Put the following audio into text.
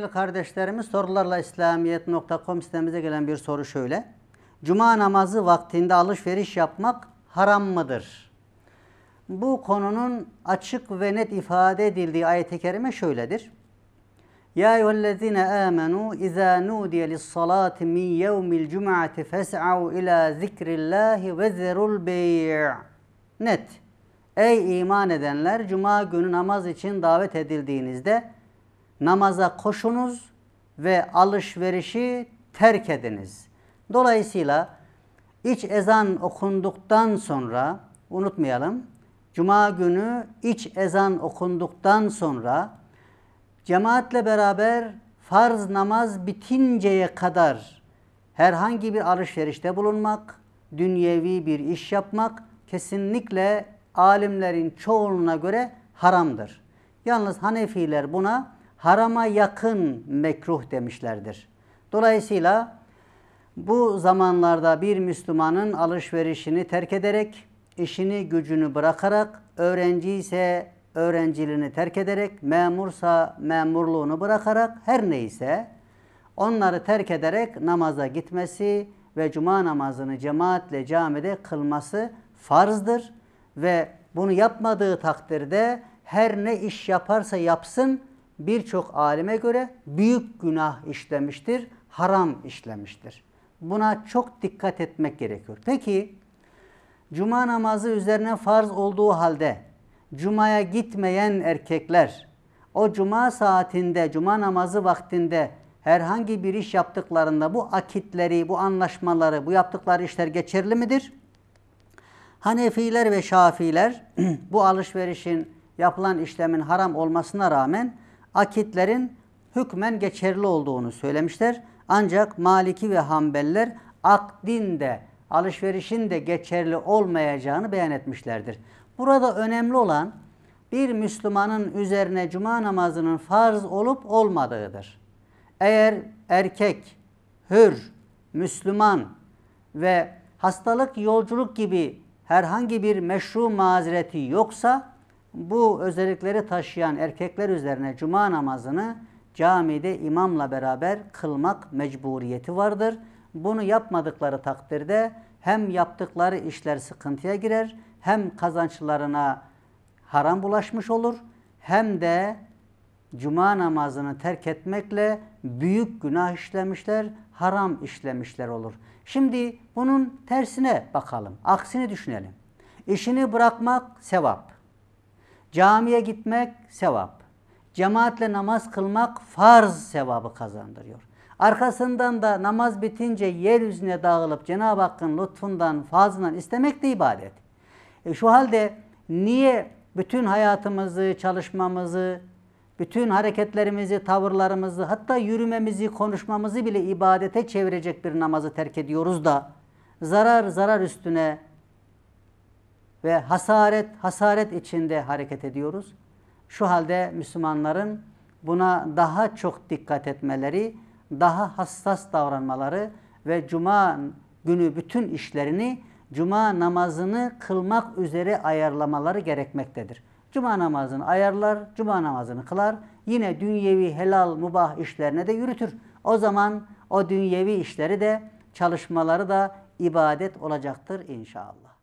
Değerli kardeşlerimiz sorularla İslamiyet.com sitemize gelen bir soru şöyle. Cuma namazı vaktinde alışveriş yapmak haram mıdır? Bu konunun açık ve net ifade edildiği ayet-i kerime şöyledir. Ya eyyühellezine amenu izâ nudiye lissalâti min yevmil cum'ati fes'av ila zikrillâhi ve zerul bey' Net. Ey iman edenler cuma günü namaz için davet edildiğinizde namaza koşunuz ve alışverişi terk ediniz. Dolayısıyla iç ezan okunduktan sonra unutmayalım. Cuma günü iç ezan okunduktan sonra cemaatle beraber farz namaz bitinceye kadar herhangi bir alışverişte bulunmak, dünyevi bir iş yapmak kesinlikle alimlerin çoğunluğuna göre haramdır. Yalnız Hanefiler buna harama yakın mekruh demişlerdir. Dolayısıyla bu zamanlarda bir Müslümanın alışverişini terk ederek, işini gücünü bırakarak, öğrenci ise öğrenciliğini terk ederek, memursa memurluğunu bırakarak her neyse onları terk ederek namaza gitmesi ve cuma namazını cemaatle camide kılması farzdır ve bunu yapmadığı takdirde her ne iş yaparsa yapsın birçok alime göre büyük günah işlemiştir, haram işlemiştir. Buna çok dikkat etmek gerekiyor. Peki cuma namazı üzerine farz olduğu halde cumaya gitmeyen erkekler o cuma saatinde, cuma namazı vaktinde herhangi bir iş yaptıklarında bu akitleri, bu anlaşmaları, bu yaptıkları işler geçerli midir? Hanefiler ve Şafiler bu alışverişin, yapılan işlemin haram olmasına rağmen akitlerin hükmen geçerli olduğunu söylemişler. Ancak Maliki ve Hanbeliler akdin de alışverişin de geçerli olmayacağını beyan etmişlerdir. Burada önemli olan bir Müslümanın üzerine cuma namazının farz olup olmadığıdır. Eğer erkek, hür, Müslüman ve hastalık, yolculuk gibi herhangi bir meşru mazereti yoksa bu özellikleri taşıyan erkekler üzerine cuma namazını camide imamla beraber kılmak mecburiyeti vardır. Bunu yapmadıkları takdirde hem yaptıkları işler sıkıntıya girer, hem kazançlarına haram bulaşmış olur, hem de cuma namazını terk etmekle büyük günah işlemişler, haram işlemişler olur. Şimdi bunun tersine bakalım, aksini düşünelim. İşini bırakmak sevap. Camiye gitmek sevap. Cemaatle namaz kılmak farz sevabı kazandırıyor. Arkasından da namaz bitince yeryüzüne dağılıp Cenab-ı Hakk'ın lütfundan, fazlından istemek de ibadet. E şu halde niye bütün hayatımızı, çalışmamızı, bütün hareketlerimizi, tavırlarımızı, hatta yürümemizi, konuşmamızı bile ibadete çevirecek bir namazı terk ediyoruz da zarar zarar üstüne ve hasaret hasaret içinde hareket ediyoruz. Şu halde Müslümanların buna daha çok dikkat etmeleri, daha hassas davranmaları ve cuma günü bütün işlerini cuma namazını kılmak üzere ayarlamaları gerekmektedir. Cuma namazını ayarlar, cuma namazını kılar, yine dünyevi helal mubah işlerine de yürütür. O zaman o dünyevi işleri de çalışmaları da ibadet olacaktır inşallah.